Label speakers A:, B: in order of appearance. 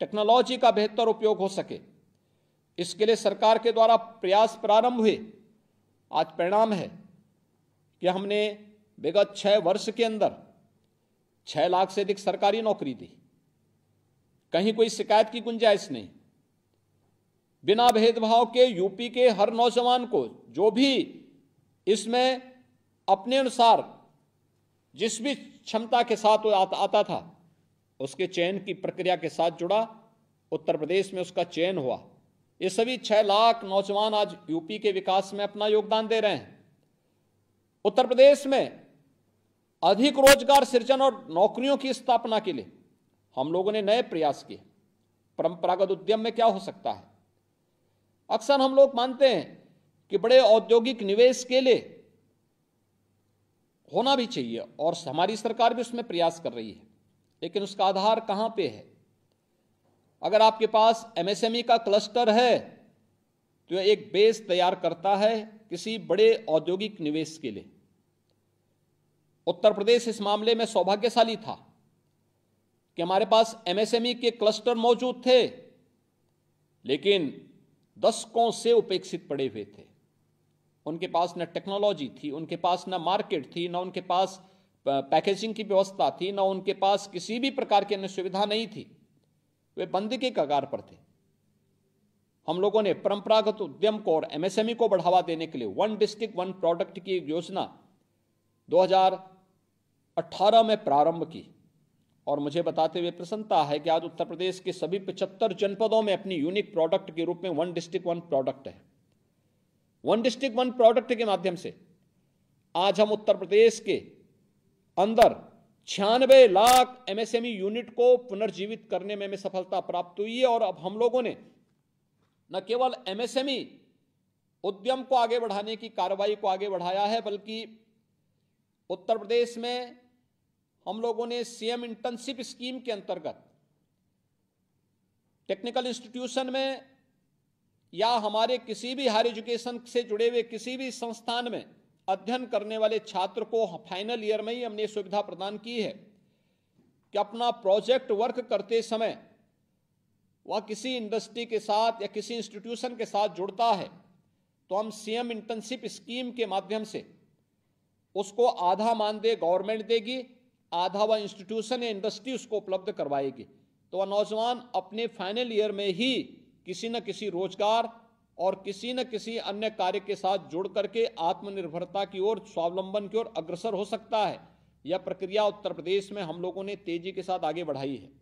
A: technology का बेहतर उपयोग हो सके इसके लिए सरकार के द्वारा प्रयास प्रारंभ हुए आज परिणाम है कि हमने विगत छः वर्ष के अंदर छः लाख से अधिक सरकारी नौकरी दी कहीं कोई शिकायत की गुंजाइश नहीं बिना भेदभाव के यूपी के हर नौजवान को जो भी इसमें अपने अनुसार जिस भी क्षमता के साथ आता था उसके चयन की प्रक्रिया के साथ जुड़ा उत्तर प्रदेश में उसका चयन हुआ ये सभी छह लाख नौजवान आज यूपी के विकास में अपना योगदान दे रहे हैं उत्तर प्रदेश में अधिक रोजगार सृजन और नौकरियों की स्थापना के लिए हम लोगों ने नए प्रयास किए परंपरागत उद्यम में क्या हो सकता है अक्सर हम लोग मानते हैं कि बड़े औद्योगिक निवेश के लिए होना भी चाहिए और हमारी सरकार भी उसमें प्रयास कर रही है लेकिन उसका आधार कहां पे है अगर आपके पास एमएसएमई e का क्लस्टर है तो एक बेस तैयार करता है किसी बड़े औद्योगिक निवेश के लिए उत्तर प्रदेश इस मामले में सौभाग्यशाली था कि हमारे पास एमएसएमई e के क्लस्टर मौजूद थे लेकिन दशकों से उपेक्षित पड़े हुए थे उनके पास न टेक्नोलॉजी थी उनके पास न मार्केट थी न उनके पास पैकेजिंग की व्यवस्था थी ना उनके पास किसी भी प्रकार की अन्य सुविधा नहीं थी वे बंद के कगार पर थे हम लोगों ने परंपरागत उद्यम को और एमएसएमई e को बढ़ावा देने के लिए वन डिस्ट्रिक्ट वन प्रोडक्ट की योजना 2018 में प्रारंभ की और मुझे बताते हुए प्रसन्नता है कि आज उत्तर प्रदेश के सभी पचहत्तर जनपदों में अपनी यूनिक प्रोडक्ट के रूप में वन डिस्ट्रिक्ट वन प्रोडक्ट है वन डिस्ट्रिक्ट वन प्रोडक्ट के माध्यम से आज हम उत्तर प्रदेश के अंदर छियानवे लाख एमएसएमई यूनिट e को पुनर्जीवित करने में, में सफलता प्राप्त हुई है और अब हम लोगों ने न केवल एमएसएमई e उद्यम को आगे बढ़ाने की कार्रवाई को आगे बढ़ाया है बल्कि उत्तर प्रदेश में हम लोगों ने सीएम इंटर्नशिप स्कीम के अंतर्गत टेक्निकल इंस्टीट्यूशन में या हमारे किसी भी हायर एजुकेशन से जुड़े हुए किसी भी संस्थान में अध्ययन करने वाले छात्र को फाइनल ईयर में ही हमने सुविधा प्रदान की है कि अपना प्रोजेक्ट वर्क करते समय वह किसी इंडस्ट्री के साथ या किसी इंस्टीट्यूशन के साथ जुड़ता है तो हम सीएम इंटर्नशिप स्कीम के माध्यम से उसको आधा मानदेय गवर्नमेंट देगी आधा वह इंस्टीट्यूशन या इंडस्ट्री उसको उपलब्ध करवाएगी तो वह नौजवान अपने फाइनल ईयर में ही किसी न किसी रोजगार और किसी न किसी अन्य कार्य के साथ जुड़ करके आत्मनिर्भरता की ओर स्वावलंबन की ओर अग्रसर हो सकता है यह प्रक्रिया उत्तर प्रदेश में हम लोगों ने तेजी के साथ आगे बढ़ाई है